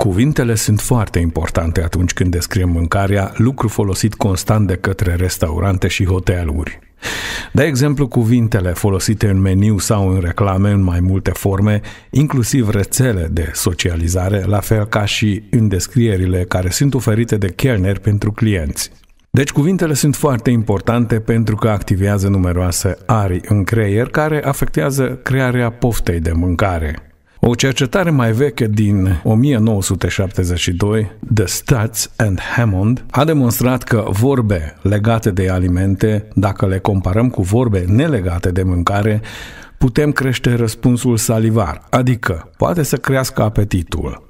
Cuvintele sunt foarte importante atunci când descriem mâncarea, lucru folosit constant de către restaurante și hoteluri. De exemplu, cuvintele folosite în meniu sau în reclame în mai multe forme, inclusiv rețele de socializare, la fel ca și în descrierile care sunt oferite de chelneri pentru clienți. Deci cuvintele sunt foarte importante pentru că activează numeroase arii în creier care afectează crearea poftei de mâncare. O cercetare mai veche din 1972 de Stats and Hammond a demonstrat că vorbe legate de alimente, dacă le comparăm cu vorbe nelegate de mâncare, putem crește răspunsul salivar, adică poate să crească apetitul.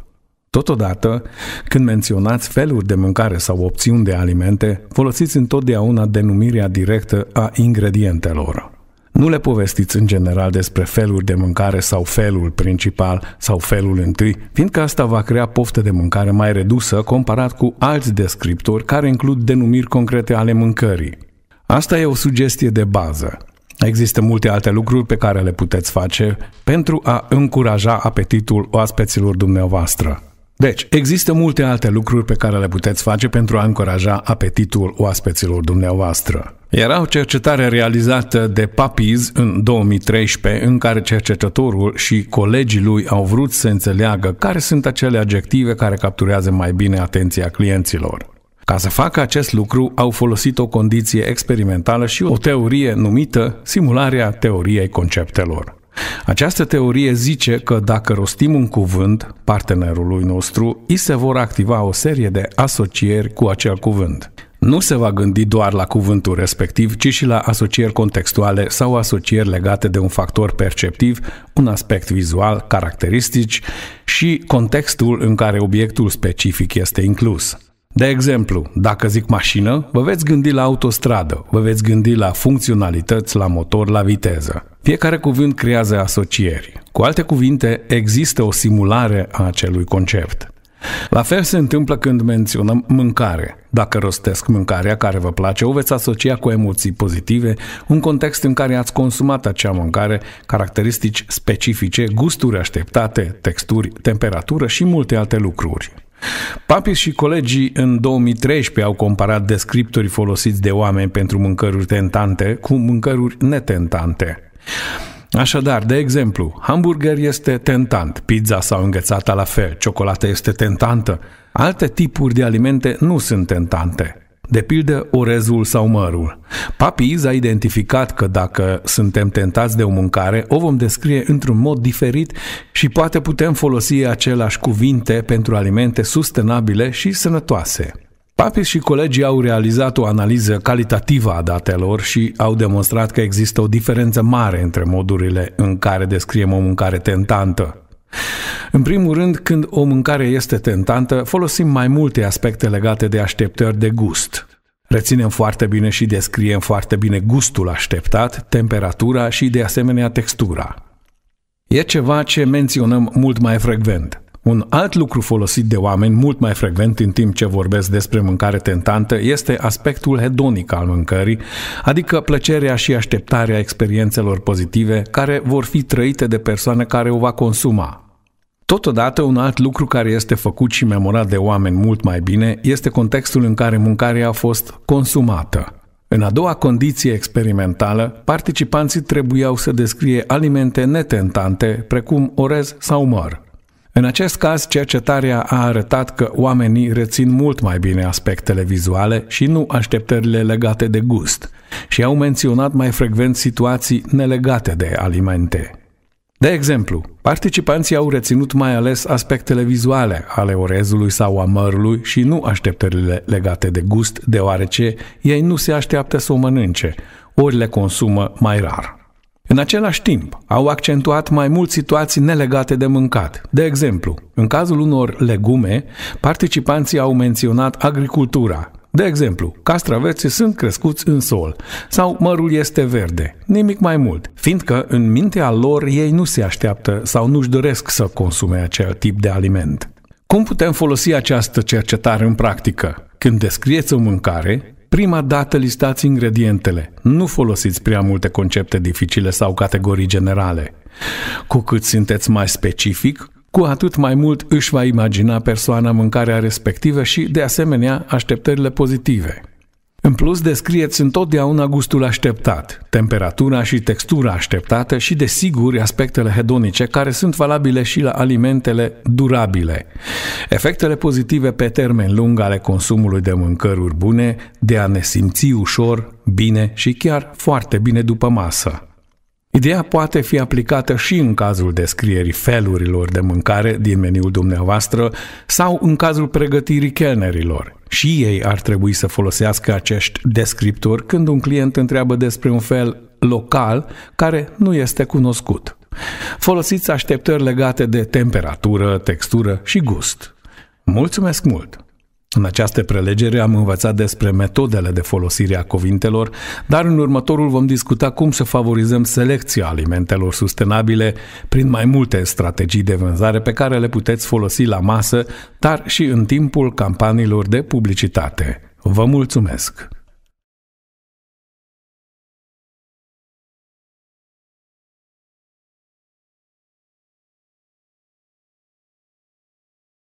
Totodată, când menționați feluri de mâncare sau opțiuni de alimente, folosiți întotdeauna denumirea directă a ingredientelor. Nu le povestiți în general despre feluri de mâncare sau felul principal sau felul întâi, fiindcă asta va crea poftă de mâncare mai redusă comparat cu alți descriptori care includ denumiri concrete ale mâncării. Asta e o sugestie de bază. Există multe alte lucruri pe care le puteți face pentru a încuraja apetitul oaspeților dumneavoastră. Deci, există multe alte lucruri pe care le puteți face pentru a încuraja apetitul oaspeților dumneavoastră. Era o cercetare realizată de Papiz în 2013 în care cercetătorul și colegii lui au vrut să înțeleagă care sunt acele adjective care capturează mai bine atenția clienților. Ca să facă acest lucru, au folosit o condiție experimentală și o teorie numită simularea teoriei conceptelor. Această teorie zice că dacă rostim un cuvânt partenerului nostru, îi se vor activa o serie de asocieri cu acel cuvânt. Nu se va gândi doar la cuvântul respectiv, ci și la asocieri contextuale sau asocieri legate de un factor perceptiv, un aspect vizual, caracteristici și contextul în care obiectul specific este inclus. De exemplu, dacă zic mașină, vă veți gândi la autostradă, vă veți gândi la funcționalități, la motor, la viteză. Fiecare cuvânt creează asocieri. Cu alte cuvinte, există o simulare a acelui concept. La fel se întâmplă când menționăm mâncare. Dacă rostesc mâncarea care vă place, o veți asocia cu emoții pozitive, un context în care ați consumat acea mâncare, caracteristici specifice, gusturi așteptate, texturi, temperatură și multe alte lucruri. Papis și colegii în 2013 au comparat descriptorii folosiți de oameni pentru mâncăruri tentante cu mâncăruri netentante. Așadar, de exemplu, hamburger este tentant, pizza sau înghețata la fel, ciocolata este tentantă. Alte tipuri de alimente nu sunt tentante, de pildă orezul sau mărul. Papiz a identificat că dacă suntem tentați de o mâncare, o vom descrie într-un mod diferit și poate putem folosi aceleași cuvinte pentru alimente sustenabile și sănătoase. Papis și colegii au realizat o analiză calitativă a datelor și au demonstrat că există o diferență mare între modurile în care descriem o mâncare tentantă. În primul rând, când o mâncare este tentantă, folosim mai multe aspecte legate de așteptări de gust. Reținem foarte bine și descriem foarte bine gustul așteptat, temperatura și, de asemenea, textura. E ceva ce menționăm mult mai frecvent. Un alt lucru folosit de oameni mult mai frecvent în timp ce vorbesc despre mâncare tentantă este aspectul hedonic al mâncării, adică plăcerea și așteptarea experiențelor pozitive care vor fi trăite de persoane care o va consuma. Totodată, un alt lucru care este făcut și memorat de oameni mult mai bine este contextul în care mâncarea a fost consumată. În a doua condiție experimentală, participanții trebuiau să descrie alimente netentante, precum orez sau măr. În acest caz, cercetarea a arătat că oamenii rețin mult mai bine aspectele vizuale și nu așteptările legate de gust și au menționat mai frecvent situații nelegate de alimente. De exemplu, participanții au reținut mai ales aspectele vizuale ale orezului sau a mărului și nu așteptările legate de gust, deoarece ei nu se așteaptă să o mănânce, ori le consumă mai rar. În același timp, au accentuat mai mult situații nelegate de mâncat. De exemplu, în cazul unor legume, participanții au menționat agricultura. De exemplu, castraveții sunt crescuți în sol sau mărul este verde, nimic mai mult, fiindcă în mintea lor ei nu se așteaptă sau nu-și doresc să consume acel tip de aliment. Cum putem folosi această cercetare în practică? Când descrieți o mâncare, Prima dată listați ingredientele. Nu folosiți prea multe concepte dificile sau categorii generale. Cu cât sunteți mai specific, cu atât mai mult își va imagina persoana mâncarea respectivă și, de asemenea, așteptările pozitive. În plus, descrieți întotdeauna gustul așteptat, temperatura și textura așteptată și, desigur, aspectele hedonice, care sunt valabile și la alimentele durabile. Efectele pozitive pe termen lung ale consumului de mâncăruri bune, de a ne simți ușor, bine și chiar foarte bine după masă. Ideea poate fi aplicată și în cazul descrierii felurilor de mâncare din meniul dumneavoastră sau în cazul pregătirii chelnerilor – și ei ar trebui să folosească acești descriptori când un client întreabă despre un fel local care nu este cunoscut. Folosiți așteptări legate de temperatură, textură și gust. Mulțumesc mult! În această prelegere am învățat despre metodele de folosire a cuvintelor, dar în următorul vom discuta cum să favorizăm selecția alimentelor sustenabile prin mai multe strategii de vânzare pe care le puteți folosi la masă, dar și în timpul campaniilor de publicitate. Vă mulțumesc!